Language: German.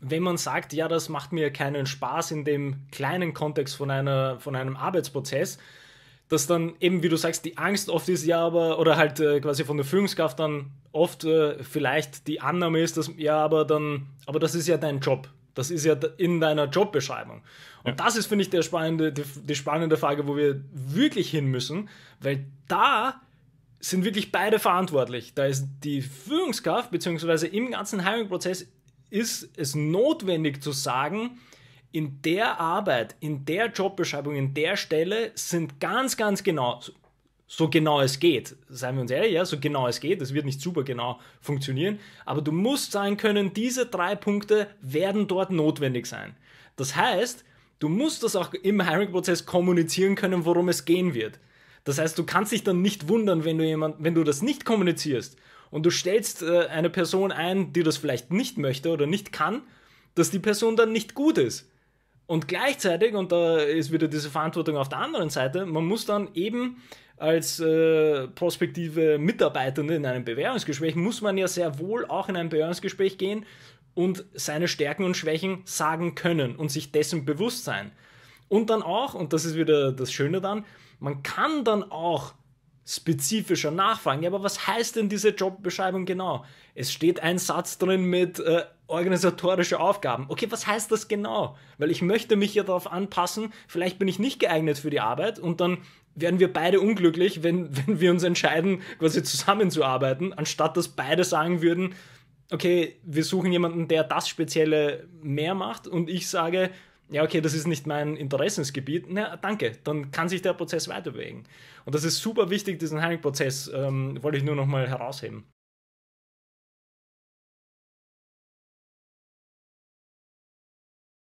wenn man sagt, ja, das macht mir keinen Spaß in dem kleinen Kontext von, einer, von einem Arbeitsprozess, dass dann eben, wie du sagst, die Angst oft ist ja aber, oder halt äh, quasi von der Führungskraft dann oft äh, vielleicht die Annahme ist, dass ja, aber dann, aber das ist ja dein Job. Das ist ja in deiner Jobbeschreibung. Und ja. das ist, finde ich, der spannende, die, die spannende Frage, wo wir wirklich hin müssen, weil da sind wirklich beide verantwortlich. Da ist die Führungskraft, beziehungsweise im ganzen Hiring-Prozess ist es notwendig zu sagen, in der Arbeit, in der Jobbeschreibung, in der Stelle sind ganz, ganz genau, so genau es geht, seien wir uns ehrlich, ja, so genau es geht, es wird nicht super genau funktionieren, aber du musst sagen können, diese drei Punkte werden dort notwendig sein. Das heißt, du musst das auch im Hiring-Prozess kommunizieren können, worum es gehen wird. Das heißt, du kannst dich dann nicht wundern, wenn du, jemand, wenn du das nicht kommunizierst und du stellst äh, eine Person ein, die das vielleicht nicht möchte oder nicht kann, dass die Person dann nicht gut ist. Und gleichzeitig, und da ist wieder diese Verantwortung auf der anderen Seite, man muss dann eben als äh, prospektive Mitarbeiterin in einem Bewährungsgespräch, muss man ja sehr wohl auch in ein Bewährungsgespräch gehen und seine Stärken und Schwächen sagen können und sich dessen bewusst sein. Und dann auch, und das ist wieder das Schöne dann, man kann dann auch spezifischer nachfragen. Ja, aber was heißt denn diese Jobbeschreibung genau? Es steht ein Satz drin mit äh, organisatorische Aufgaben. Okay, was heißt das genau? Weil ich möchte mich ja darauf anpassen, vielleicht bin ich nicht geeignet für die Arbeit und dann werden wir beide unglücklich, wenn, wenn wir uns entscheiden, quasi zusammenzuarbeiten, anstatt dass beide sagen würden, okay, wir suchen jemanden, der das Spezielle mehr macht und ich sage, ja, okay, das ist nicht mein Interessensgebiet, na danke, dann kann sich der Prozess weiter bewegen. Und das ist super wichtig, diesen Hiring-Prozess ähm, wollte ich nur nochmal herausheben.